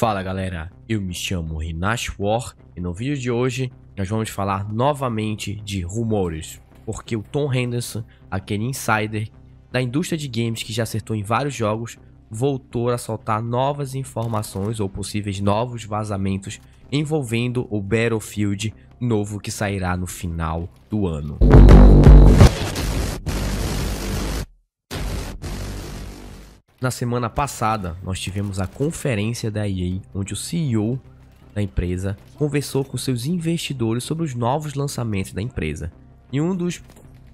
Fala galera, eu me chamo Rinash War e no vídeo de hoje nós vamos falar novamente de rumores, porque o Tom Henderson, aquele insider da indústria de games que já acertou em vários jogos, voltou a soltar novas informações ou possíveis novos vazamentos envolvendo o Battlefield novo que sairá no final do ano. Na semana passada, nós tivemos a conferência da EA, onde o CEO da empresa conversou com seus investidores sobre os novos lançamentos da empresa. E um dos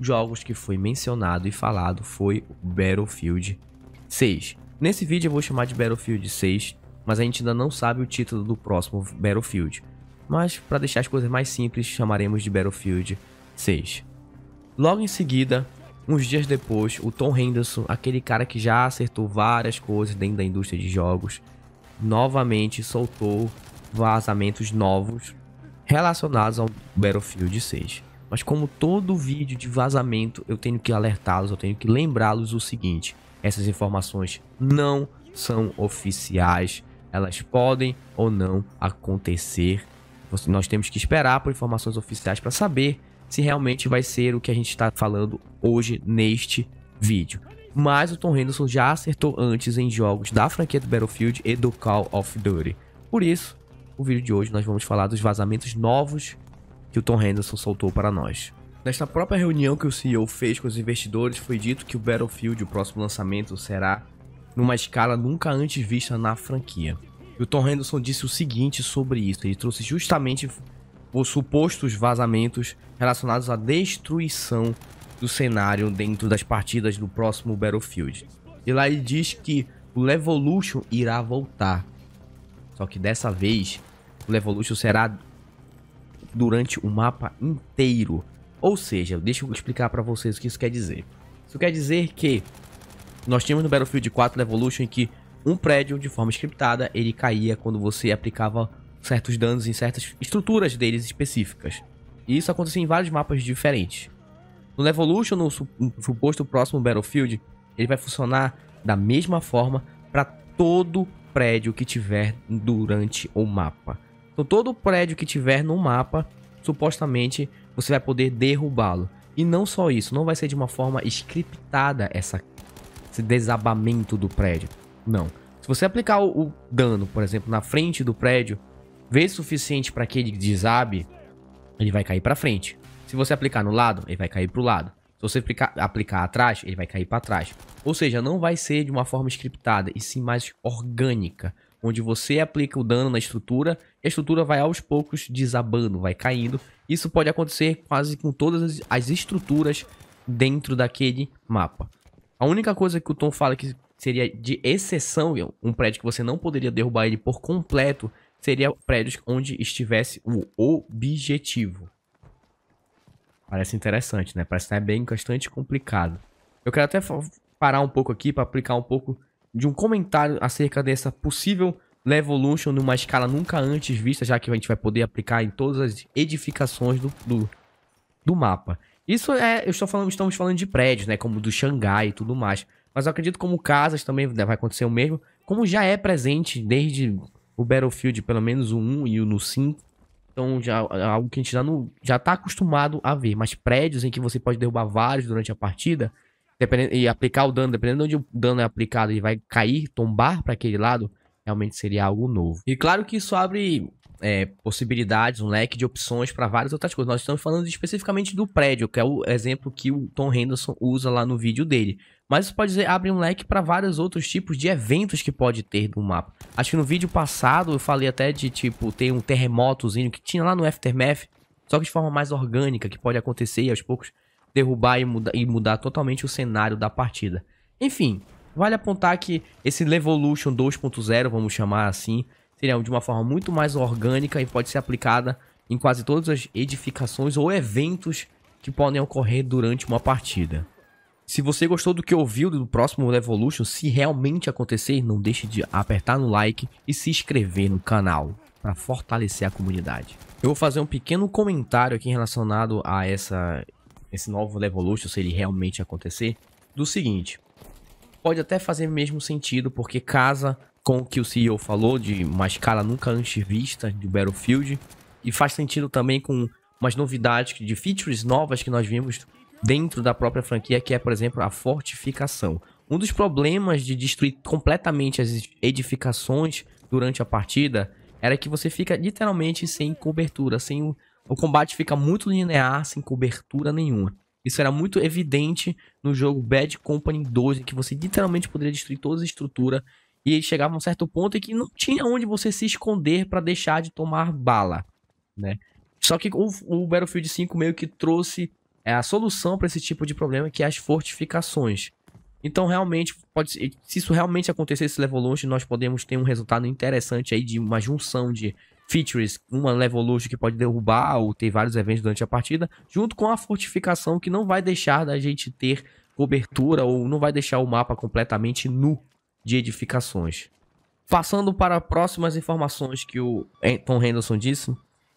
jogos que foi mencionado e falado foi Battlefield 6. Nesse vídeo eu vou chamar de Battlefield 6, mas a gente ainda não sabe o título do próximo Battlefield. Mas para deixar as coisas mais simples, chamaremos de Battlefield 6. Logo em seguida, Uns dias depois, o Tom Henderson, aquele cara que já acertou várias coisas dentro da indústria de jogos, novamente soltou vazamentos novos relacionados ao Battlefield 6. Mas como todo vídeo de vazamento, eu tenho que alertá-los, eu tenho que lembrá-los o seguinte: essas informações não são oficiais, elas podem ou não acontecer. Nós temos que esperar por informações oficiais para saber se realmente vai ser o que a gente está falando hoje neste vídeo. Mas o Tom Henderson já acertou antes em jogos da franquia do Battlefield e do Call of Duty. Por isso, no vídeo de hoje nós vamos falar dos vazamentos novos que o Tom Henderson soltou para nós. Nesta própria reunião que o CEO fez com os investidores, foi dito que o Battlefield, o próximo lançamento, será numa escala nunca antes vista na franquia. E o Tom Henderson disse o seguinte sobre isso, ele trouxe justamente por supostos vazamentos relacionados à destruição do cenário dentro das partidas do próximo Battlefield. E lá ele diz que o Levolution irá voltar. Só que dessa vez, o Levolution será durante o mapa inteiro. Ou seja, deixa eu explicar para vocês o que isso quer dizer. Isso quer dizer que nós tínhamos no Battlefield 4 Levolution que um prédio de forma scriptada ele caía quando você aplicava certos danos em certas estruturas deles específicas. E isso acontece em vários mapas diferentes. No Evolution, no suposto próximo Battlefield, ele vai funcionar da mesma forma para todo prédio que tiver durante o mapa. Então, todo prédio que tiver no mapa, supostamente você vai poder derrubá-lo. E não só isso, não vai ser de uma forma scriptada essa, esse desabamento do prédio. Não. Se você aplicar o, o dano, por exemplo, na frente do prédio, vez suficiente para que ele desabe, ele vai cair para frente. Se você aplicar no lado, ele vai cair para o lado. Se você aplicar, aplicar atrás, ele vai cair para trás. Ou seja, não vai ser de uma forma scriptada, e sim mais orgânica, onde você aplica o dano na estrutura e a estrutura vai aos poucos desabando, vai caindo. Isso pode acontecer quase com todas as estruturas dentro daquele mapa. A única coisa que o Tom fala que seria de exceção, é um prédio que você não poderia derrubar ele por completo, seria prédios onde estivesse o objetivo. Parece interessante, né? Parece que é bem bastante complicado. Eu quero até parar um pouco aqui para aplicar um pouco de um comentário acerca dessa possível Levolution numa escala nunca antes vista, já que a gente vai poder aplicar em todas as edificações do, do, do mapa. Isso é, eu estou falando, estamos falando de prédios, né, como do Xangai e tudo mais. Mas eu acredito como casas também né? vai acontecer o mesmo, como já é presente desde o Battlefield, pelo menos o 1 e o no 5. Então, já é algo que a gente já, não, já tá acostumado a ver. Mas prédios em que você pode derrubar vários durante a partida dependendo, e aplicar o dano, dependendo de onde o dano é aplicado, ele vai cair, tombar para aquele lado realmente seria algo novo. E claro que isso abre é, possibilidades, um leque de opções para várias outras coisas. Nós estamos falando especificamente do prédio, que é o exemplo que o Tom Henderson usa lá no vídeo dele. Mas isso pode dizer, abre um leque para vários outros tipos de eventos que pode ter no mapa. Acho que no vídeo passado eu falei até de tipo ter um terremotozinho que tinha lá no Aftermath, só que de forma mais orgânica, que pode acontecer e aos poucos derrubar e, muda e mudar totalmente o cenário da partida. Enfim, Vale apontar que esse Levolution 2.0, vamos chamar assim, seria de uma forma muito mais orgânica e pode ser aplicada em quase todas as edificações ou eventos que podem ocorrer durante uma partida. Se você gostou do que ouviu do próximo Evolution se realmente acontecer, não deixe de apertar no like e se inscrever no canal para fortalecer a comunidade. Eu vou fazer um pequeno comentário aqui relacionado a essa, esse novo Evolution se ele realmente acontecer, do seguinte pode até fazer mesmo sentido, porque casa com o que o CEO falou de uma escala nunca antes vista do Battlefield. E faz sentido também com umas novidades de features novas que nós vimos dentro da própria franquia, que é, por exemplo, a fortificação. Um dos problemas de destruir completamente as edificações durante a partida era que você fica literalmente sem cobertura, sem o combate fica muito linear, sem cobertura nenhuma. Isso era muito evidente no jogo Bad Company 2, em que você literalmente poderia destruir toda a estrutura e chegava a um certo ponto em que não tinha onde você se esconder para deixar de tomar bala, né? Só que o, o Battlefield 5 meio que trouxe é, a solução para esse tipo de problema, que é as fortificações. Então, realmente, pode se isso realmente acontecer, se levou longe, nós podemos ter um resultado interessante aí de uma junção de features, uma Levolution que pode derrubar ou ter vários eventos durante a partida, junto com a fortificação que não vai deixar da gente ter cobertura ou não vai deixar o mapa completamente nu de edificações. Passando para próximas informações que o Tom Henderson disse,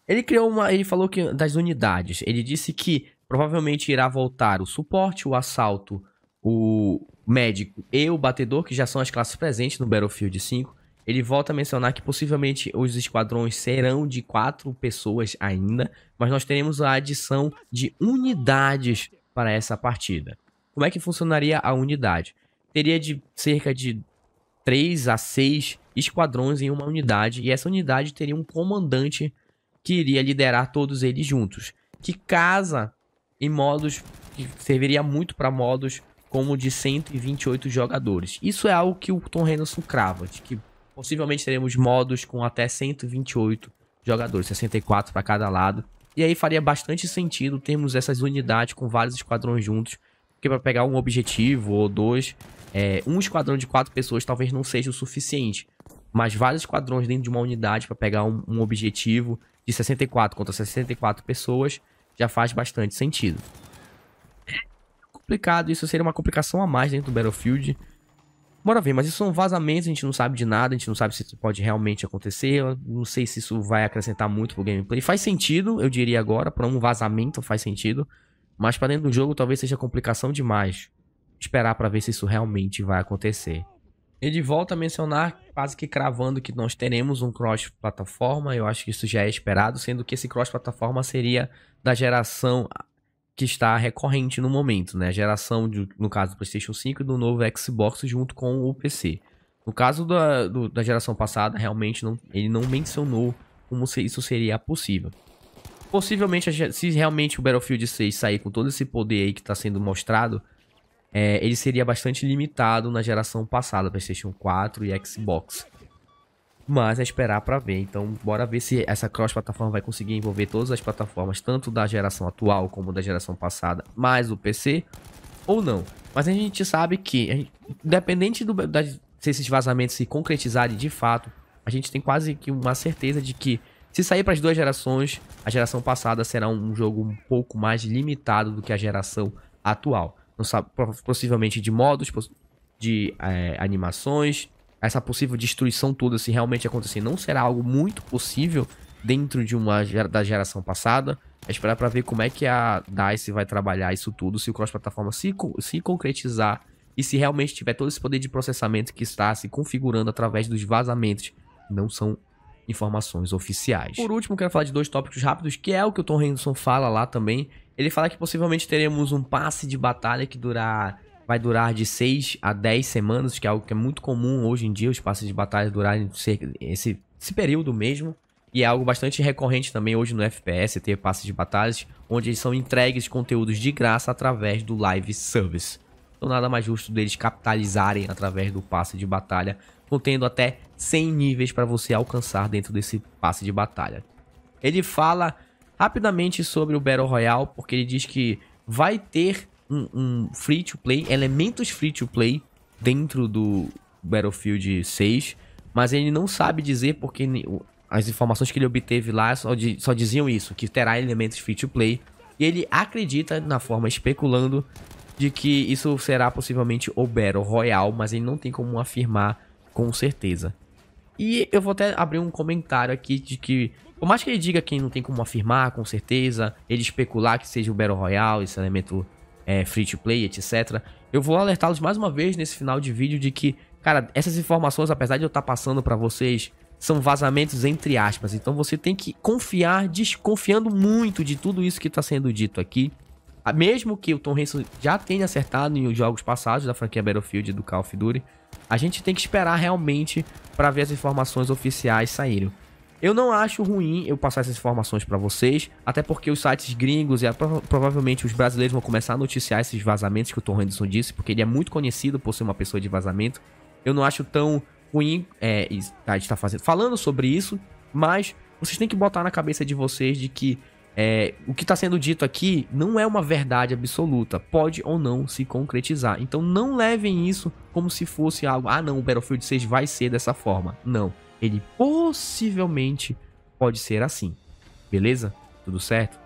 ele criou uma, ele falou que das unidades, ele disse que provavelmente irá voltar o suporte, o assalto, o médico e o batedor, que já são as classes presentes no Battlefield 5. Ele volta a mencionar que possivelmente os esquadrões serão de quatro pessoas ainda, mas nós teremos a adição de unidades para essa partida. Como é que funcionaria a unidade? Teria de cerca de 3 a 6 esquadrões em uma unidade, e essa unidade teria um comandante que iria liderar todos eles juntos, que casa em modos que serviria muito para modos como de 128 jogadores. Isso é algo que o Tom Henderson crava, de que Possivelmente teremos modos com até 128 jogadores, 64 para cada lado. E aí faria bastante sentido termos essas unidades com vários esquadrões juntos, porque para pegar um objetivo ou dois, é, um esquadrão de quatro pessoas talvez não seja o suficiente, mas vários esquadrões dentro de uma unidade para pegar um, um objetivo de 64 contra 64 pessoas já faz bastante sentido é complicado, isso seria uma complicação a mais dentro do Battlefield, Bora ver, mas isso são vazamentos, a gente não sabe de nada, a gente não sabe se isso pode realmente acontecer, não sei se isso vai acrescentar muito pro gameplay. Faz sentido, eu diria agora, para um vazamento faz sentido, mas para dentro do jogo talvez seja complicação demais. Esperar para ver se isso realmente vai acontecer. Ele volta a mencionar, quase que cravando, que nós teremos um cross-plataforma. Eu acho que isso já é esperado, sendo que esse cross-plataforma seria da geração que está recorrente no momento, né? A geração, de, no caso do PlayStation 5 e do novo Xbox junto com o PC. No caso da, do, da geração passada, realmente não, ele não mencionou como se isso seria possível. Possivelmente, se realmente o Battlefield 6 sair com todo esse poder aí que está sendo mostrado, é, ele seria bastante limitado na geração passada, PlayStation 4 e Xbox. Mas é esperar para ver. Então, bora ver se essa cross-plataforma vai conseguir envolver todas as plataformas, tanto da geração atual como da geração passada, mais o PC ou não. Mas a gente sabe que, independente do, da, se esses vazamentos se concretizarem de fato, a gente tem quase que uma certeza de que se sair para as duas gerações, a geração passada será um jogo um pouco mais limitado do que a geração atual. Não sabe, possivelmente de modos, de é, animações, essa possível destruição toda, se realmente acontecer, não será algo muito possível dentro de uma da geração passada. É esperar para ver como é que a DICE vai trabalhar isso tudo, se o cross-plataforma se, se concretizar e se realmente tiver todo esse poder de processamento que está se configurando através dos vazamentos. Não são informações oficiais. Por último, quero falar de dois tópicos rápidos, que é o que o Tom Henderson fala lá também. Ele fala que possivelmente teremos um passe de batalha que durará vai durar de 6 a 10 semanas, que é algo que é muito comum hoje em dia, os passes de batalha durarem esse, esse período mesmo. E é algo bastante recorrente também hoje no FPS, ter passes de batalhas, onde eles são entregues conteúdos de graça através do live service. Então nada mais justo deles capitalizarem através do passe de batalha, contendo até 100 níveis para você alcançar dentro desse passe de batalha. Ele fala rapidamente sobre o Battle Royale, porque ele diz que vai ter um, um free to play, elementos free to play dentro do Battlefield 6, mas ele não sabe dizer porque as informações que ele obteve lá só, de, só diziam isso, que terá elementos free to play. E ele acredita, na forma especulando, de que isso será possivelmente o Battle Royale, mas ele não tem como afirmar com certeza. E eu vou até abrir um comentário aqui de que, por mais que ele diga que não tem como afirmar com certeza, ele especular que seja o Battle Royale, esse elemento é, free to play, etc. Eu vou alertá-los mais uma vez nesse final de vídeo de que, cara, essas informações, apesar de eu estar tá passando para vocês, são vazamentos entre aspas. Então você tem que confiar, desconfiando muito de tudo isso que está sendo dito aqui. Ah, mesmo que o Tom Henson já tenha acertado em jogos passados da franquia Battlefield e do Call of Duty, a gente tem que esperar realmente para ver as informações oficiais saírem. Eu não acho ruim eu passar essas informações para vocês, até porque os sites gringos e a, provavelmente os brasileiros vão começar a noticiar esses vazamentos que o Tom Henderson disse, porque ele é muito conhecido por ser uma pessoa de vazamento. Eu não acho tão ruim é, a tá fazendo, falando sobre isso, mas vocês têm que botar na cabeça de vocês de que é, o que está sendo dito aqui não é uma verdade absoluta, pode ou não se concretizar. Então não levem isso como se fosse algo, ah não, o Battlefield 6 vai ser dessa forma. Não ele possivelmente pode ser assim. Beleza? Tudo certo?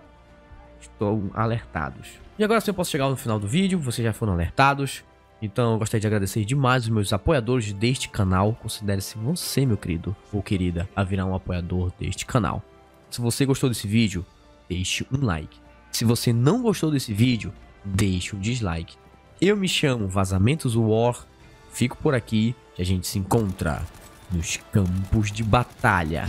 Estão alertados. E agora sim eu posso chegar no final do vídeo, vocês já foram alertados. Então eu gostaria de agradecer demais os meus apoiadores deste canal. Considere-se você, meu querido ou querida, a virar um apoiador deste canal. Se você gostou desse vídeo, deixe um like. Se você não gostou desse vídeo, deixe um dislike. Eu me chamo Vazamentos War, fico por aqui e a gente se encontra nos campos de batalha.